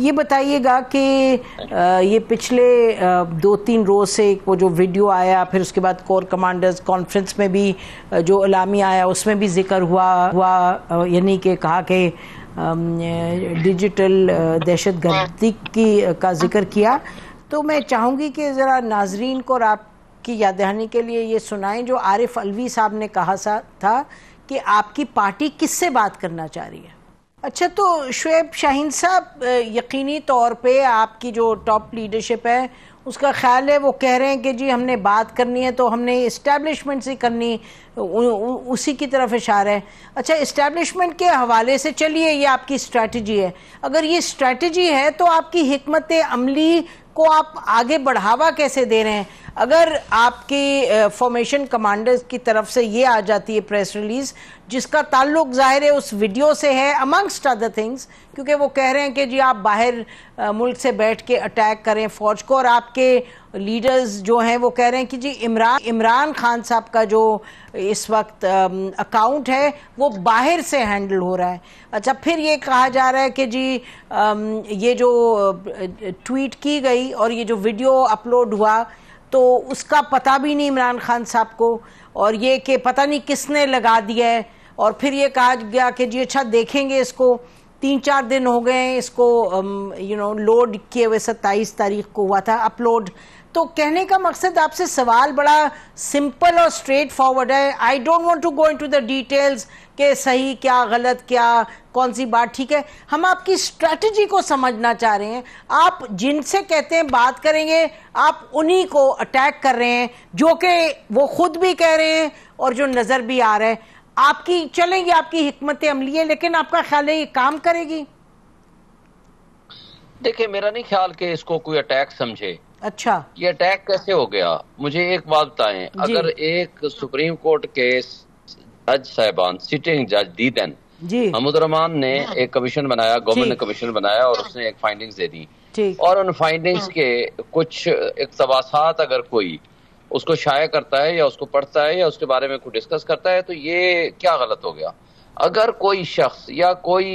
ये बताइएगा कि ये पिछले दो तीन रोज से वो जो वीडियो आया फिर उसके बाद कोर कमांडर्स कॉन्फ्रेंस में भी जो अलामी आया उसमें भी जिक्र हुआ हुआ यानी कि कहा कि डिजिटल दहशत गर्दी की का जिक्र किया तो मैं चाहूँगी कि ज़रा नाजरीन को और आपकी याद दहानी के लिए ये सुनाएं जो आरिफ अलवी साहब ने कहा सा था कि आपकी पार्टी किससे बात करना चाह रही है अच्छा तो शुएब शाहीन साहब यकीनी तौर पे आपकी जो टॉप लीडरशिप है उसका ख्याल है वो कह रहे हैं कि जी हमने बात करनी है तो हमने इस्टेब्लिशमेंट से करनी उ, उ, उसी की तरफ इशारा है अच्छा इस्टेब्लिशमेंट के हवाले से चलिए ये आपकी स्ट्रेटजी है अगर ये स्ट्रेटजी है तो आपकी हमत अमली को आप आगे बढ़ावा कैसे दे रहे हैं अगर आपके फॉर्मेशन कमांडर्स की तरफ से ये आ जाती है प्रेस रिलीज जिसका ताल्लुक जाहिर है उस वीडियो से है अमंगस्ट अदर थिंग्स क्योंकि वो कह रहे हैं कि जी आप बाहर मुल्क से बैठ के अटैक करें फौज को और आपके लीडर्स जो हैं वो कह रहे हैं कि जी इमरान इमरान खान साहब का जो इस वक्त अकाउंट है वो बाहर से हैंडल हो रहा है अच्छा फिर ये कहा जा रहा है कि जी ये जो ट्वीट की गई और ये जो वीडियो अपलोड हुआ तो उसका पता भी नहीं इमरान खान साहब को और ये कि पता नहीं किसने लगा दिया है और फिर ये कहा गया कि जी अच्छा देखेंगे इसको तीन चार दिन हो गए इसको यू नो लोड किए हुए सत्ताईस तारीख को हुआ था अपलोड तो कहने का मकसद आपसे सवाल बड़ा सिंपल और स्ट्रेट फॉरवर्ड है I don't want to go into the details कि सही क्या गलत क्या कौन सी बात ठीक है हम आपकी स्ट्रेटजी को समझना चाह रहे हैं आप जिनसे कहते हैं बात करेंगे आप उन्हीं को अटैक कर रहे हैं जो कि वो खुद भी कह रहे हैं और जो नज़र भी आ रहा है आपकी चलेंगे आपकी हमत अमली है लेकिन आपका ख्याल है ये काम करेगी देखिए मेरा नहीं ख्याल कि इसको कोई अटैक समझे अच्छा ये अटैक कैसे हो गया मुझे एक बात बताएं अगर एक सुप्रीम कोर्ट केस जज साहबान सिटिंग जज दी देन हमुदरमान ने एक कमीशन बनाया गवर्नमेंट ने कमीशन बनाया और उसने एक फाइंडिंग्स दे दी और उन फाइंडिंग्स हाँ। के कुछ इकतबासात अगर कोई उसको शाया करता है या उसको पढ़ता है या उसके बारे में कुछ डिस्कस करता है तो ये क्या गलत हो गया अगर कोई शख्स या कोई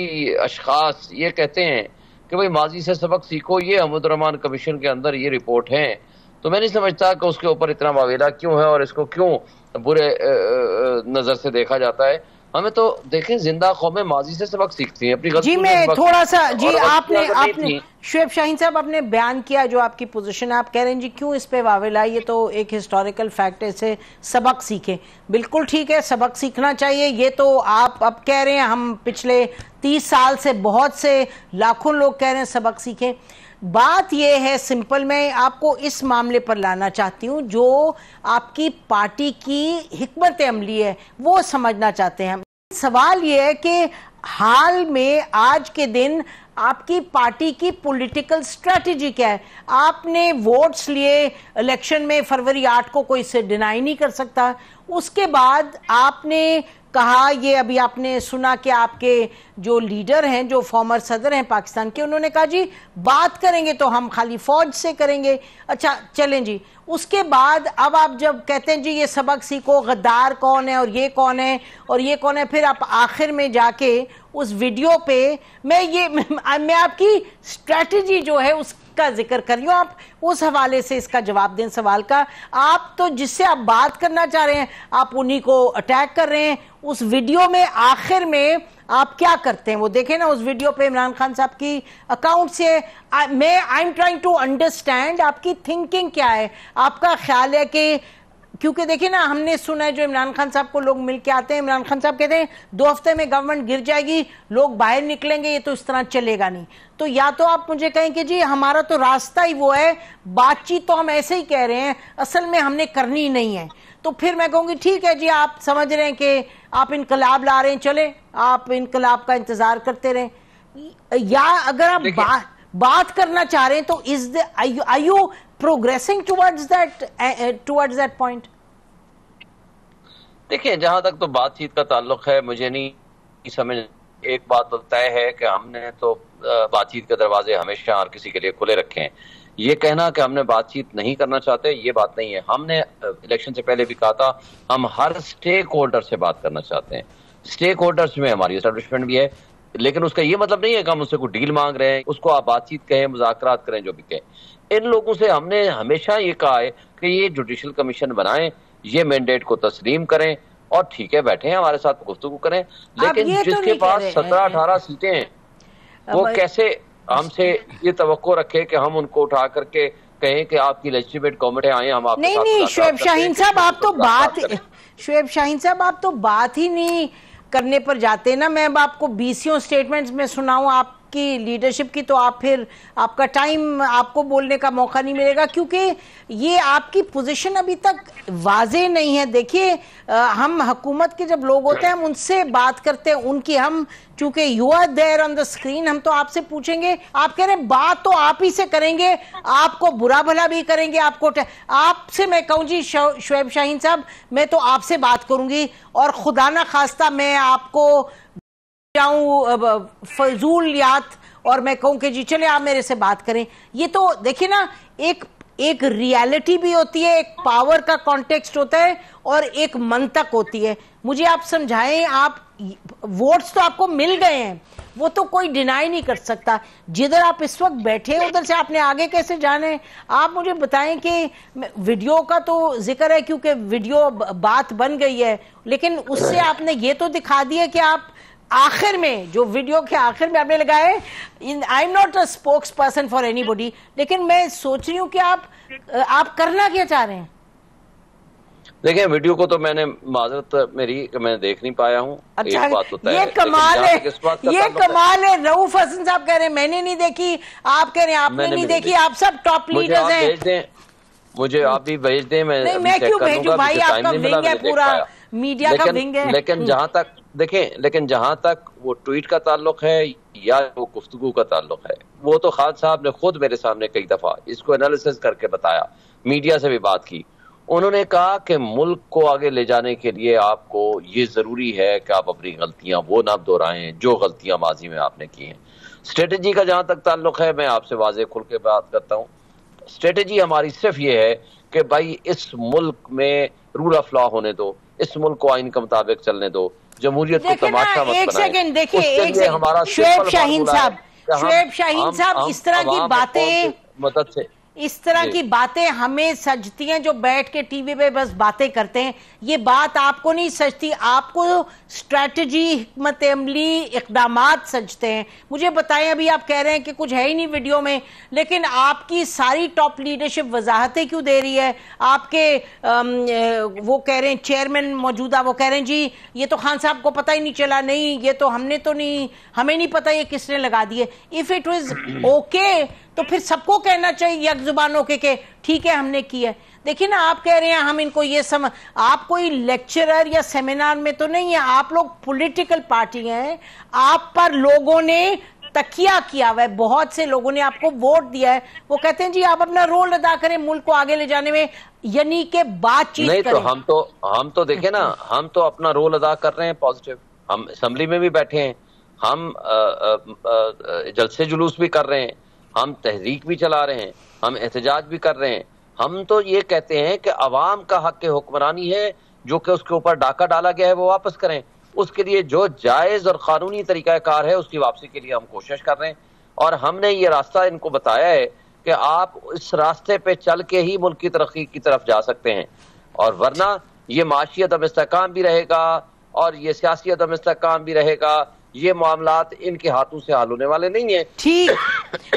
अशखास ये कहते हैं कि भाई माजी से सबक सीखो ये हमुदरमान कमीशन के अंदर ये रिपोर्ट है तो मैं नहीं समझता कि उसके ऊपर इतना मावेला क्यों है और इसको क्यों बुरे नज़र से देखा जाता है हमें तो देखें जिंदा कौमें माजी से सबक सीखती हैं अपनी जी मैं थोड़ा सा जी आपने आपने शुएब शाहीन साहब आपने बयान किया जो आपकी पोजीशन है आप कह रहे हैं जी क्यों इस पे वावेला ये तो एक हिस्टोरिकल फैक्ट है इसे सबक सीखें बिल्कुल ठीक है सबक सीखना चाहिए ये तो आप अब कह रहे हैं हम पिछले तीस साल से बहुत से लाखों लोग कह रहे हैं सबक सीखें बात यह है सिंपल मैं आपको इस मामले पर लाना चाहती हूँ जो आपकी पार्टी की हमत अमली है वो समझना चाहते हैं सवाल यह है कि हाल में आज के दिन आपकी पार्टी की पॉलिटिकल स्ट्रेटजी क्या है आपने वोट्स लिए इलेक्शन में फरवरी आठ को कोई से डिनाई नहीं कर सकता उसके बाद आपने कहा ये अभी आपने सुना कि आपके जो लीडर हैं जो फॉर्मर सदर हैं पाकिस्तान के उन्होंने कहा जी बात करेंगे तो हम खाली फौज से करेंगे अच्छा चलें जी उसके बाद अब आप जब कहते हैं जी ये सबक सीखो गद्दार कौन है और ये कौन है और ये कौन है फिर आप आखिर में जाके उस वीडियो पे मैं ये मैं आपकी स्ट्रेटजी जो है उसका जिक्र कर रही हूँ आप उस हवाले से इसका जवाब दें सवाल का आप तो जिससे आप बात करना चाह रहे हैं आप उन्हीं को अटैक कर रहे हैं उस वीडियो में आखिर में आप क्या करते हैं वो देखें ना उस वीडियो पे इमरान खान साहब की अकाउंट से आ, मैं I am trying to understand आपकी थिंकिंग क्या है आपका ख्याल है कि क्योंकि देखिए ना हमने सुना है जो इमरान खान साहब को लोग मिल के आते हैं इमरान खान साहब कहते हैं दो हफ्ते में गवर्नमेंट गिर जाएगी लोग बाहर निकलेंगे ये तो इस तरह चलेगा नहीं तो या तो आप मुझे कहें कि जी हमारा तो रास्ता ही वो है बातचीत तो हम ऐसे ही कह रहे हैं असल में हमने करनी नहीं है तो फिर मैं कहूँगी ठीक है जी आप समझ रहे हैं कि आप इनकलाब ला रहे हैं चले आप इनकलाब का इंतजार करते रहे या अगर आप बात बात करना चाह रहे हैं तो is I you progressing towards that towards that point देखिए जहां तक तो बातचीत का ताल्लुक है मुझे नहीं समझ एक बात तो तय है कि हमने तो बातचीत के दरवाजे हमेशा हर किसी के लिए खुले रखे हैं ये कहना कि हमने बातचीत नहीं करना चाहते ये बात नहीं है हमने इलेक्शन से पहले भी कहा था हम हर स्टेक होल्डर से बात करना चाहते हैं स्टेक होल्डर्स में हमारी स्टेबलिशमेंट भी है लेकिन उसका ये मतलब नहीं है कि हम उससे कोई डील मांग रहे हैं उसको आप बातचीत कहें मुजाकर करें जो भी कहें इन लोगों से हमने हमेशा ये कहा है कि ये जुडिशल कमीशन बनाएं ये मैंडेट को तस्लीम करें और ठीक है बैठे हैं हमारे साथ गुफ्तु करें लेकिन तो जिसके तो पास सत्रह अठारह सीटें हैं वो कैसे हमसे ये तो रखे कि हम उनको उठा करके कहें कि आपकी लेजिटिमेट गवर्नमेंट है आए हम आपके नहीं नहीं शुएब शाहीन साहब आप तो बात शुएब शाहीन साहब आप तो बात ही नहीं करने पर जाते ना मैं अब आपको बीसियों स्टेटमेंट्स में सुनाऊं आप आपकी लीडरशिप की तो आप फिर आपका टाइम आपको बोलने का मौका नहीं मिलेगा क्योंकि ये आपकी पोजीशन अभी तक वाजे नहीं है देखिए हम हकूमत के जब लोग होते हैं हम उनसे बात करते हैं उनकी हम चूंकि you are there on the screen हम तो आपसे पूछेंगे आप कह रहे बात तो आप ही से करेंगे आपको बुरा भला भी करेंगे आपको आपसे मैं कहूँ जी शुएब शाहीन साहब मैं तो आपसे बात करूंगी और खुदा ना खास्ता मैं आपको जाऊं यात और मैं कहूं कि जी चले आप मेरे से बात करें ये तो देखिए ना एक एक रियलिटी भी होती है एक पावर का कॉन्टेक्स्ट होता है और एक मंतक होती है मुझे आप समझाएं आप वोट्स तो आपको मिल गए हैं वो तो कोई डिनाई नहीं कर सकता जिधर आप इस वक्त बैठे उधर से आपने आगे कैसे जाने आप मुझे बताएं कि वीडियो का तो जिक्र है क्योंकि वीडियो बात बन गई है लेकिन उससे आपने ये तो दिखा दिया कि आप आखिर में जो वीडियो के आखिर में आपने लगाए I am not a spokesperson for anybody लेकिन मैं सोच रही हूँ कि आप आप करना क्या चाह रहे हैं देखिए वीडियो को तो मैंने माजरत मेरी मैं देख नहीं पाया हूँ अच्छा बात तो ये कमाल है ये कमाल है रऊफ हसन साहब कह रहे हैं मैंने नहीं देखी आप कह रहे हैं आपने नहीं देखी आप सब टॉप लीडर्स हैं मुझे आप भी भेज दें मैं नहीं मैं क्यों भेजू भाई आपका विंग है पूरा मीडिया का विंग है लेकिन जहाँ तक देखें लेकिन जहां तक वो ट्वीट का ताल्लुक है या वो गुफ्तगु का ताल्लुक है वो तो खान साहब ने खुद मेरे सामने कई दफा इसको एनालिसिस करके बताया मीडिया से भी बात की उन्होंने कहा कि मुल्क को आगे ले जाने के लिए आपको ये जरूरी है कि आप अपनी गलतियां वो ना दोहराएं जो गलतियां माजी में आपने की हैं स्ट्रेटजी का जहां तक ताल्लुक है मैं आपसे वाजे खुल के बात करता हूँ स्ट्रेटजी हमारी सिर्फ ये है कि भाई इस मुल्क में रूल ऑफ लॉ होने दो इस मुल्क को आइन के मुताबिक चलने दो जमहूरियत को तमाशा मत एक सेकंड देखिए एक सेकंड हमारा शुएब शाहीन साहब शुएब शाहीन साहब इस तरह की बातें मदद से इस तरह की बातें हमें सजती हैं जो बैठ के टीवी पे बस बातें करते हैं ये बात आपको नहीं सजती आपको स्ट्रेटजी हमत अमली इकदाम सजते हैं मुझे बताएं अभी आप कह रहे हैं कि कुछ है ही नहीं वीडियो में लेकिन आपकी सारी टॉप लीडरशिप वजाहतें क्यों दे रही है आपके आम, वो कह रहे हैं चेयरमैन मौजूदा वो कह रहे हैं जी ये तो खान साहब को पता ही नहीं चला नहीं ये तो हमने तो नहीं हमें नहीं पता ये किसने लगा दिए इफ़ इट वॉज ओके तो फिर सबको कहना चाहिए यक जुबानों के ठीक है हमने किया है देखिए ना आप कह रहे हैं हम इनको ये सम आप कोई लेक्चरर या सेमिनार में तो नहीं है आप लोग पॉलिटिकल पार्टी हैं आप पर लोगों ने तकिया किया हुआ है बहुत से लोगों ने आपको वोट दिया है वो कहते हैं जी आप अपना रोल अदा करें मुल्क को आगे ले जाने में यानी के बातचीत नहीं तो करें। तो हम तो हम तो देखे ना हम तो अपना रोल अदा कर रहे हैं पॉजिटिव हम असम्बली में भी बैठे हैं हम जलसे जुलूस भी कर रहे हैं हम तहरीक भी चला रहे हैं हम एहतजाज भी कर रहे हैं हम तो ये कहते हैं कि अवाम का हक के हुक्मरानी है जो कि उसके ऊपर डाका डाला गया है वो वापस करें उसके लिए जो जायज़ और क़ानूनी तरीका कार है उसकी वापसी के लिए हम कोशिश कर रहे हैं और हमने ये रास्ता इनको बताया है कि आप इस रास्ते पे चल के ही मुल्क की तरक्की की तरफ जा सकते हैं और वरना ये माशी अदम इसकाम भी रहेगा और ये सियासी अदम इसकाम भी रहेगा ये मामला इनके हाथों से हल होने वाले नहीं है ठीक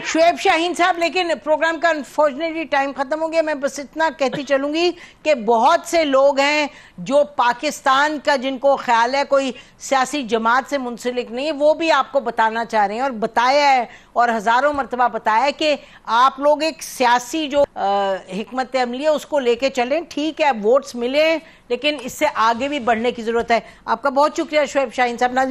शुएब शाहीन साहब लेकिन प्रोग्राम का अनफॉर्चुनेटली टाइम खत्म हो गया मैं बस इतना कहती चलूंगी कि बहुत से लोग हैं जो पाकिस्तान का जिनको ख्याल है कोई सियासी जमात से मुंसलिक नहीं है वो भी आपको बताना चाह रहे हैं और बताया है और हजारों मरतबा बताया है कि आप लोग एक सियासी जो हमत अमली है उसको लेके चलें ठीक है वोट्स मिले लेकिन इससे आगे भी बढ़ने की जरूरत है आपका बहुत शुक्रिया शुएब शाहीन साहब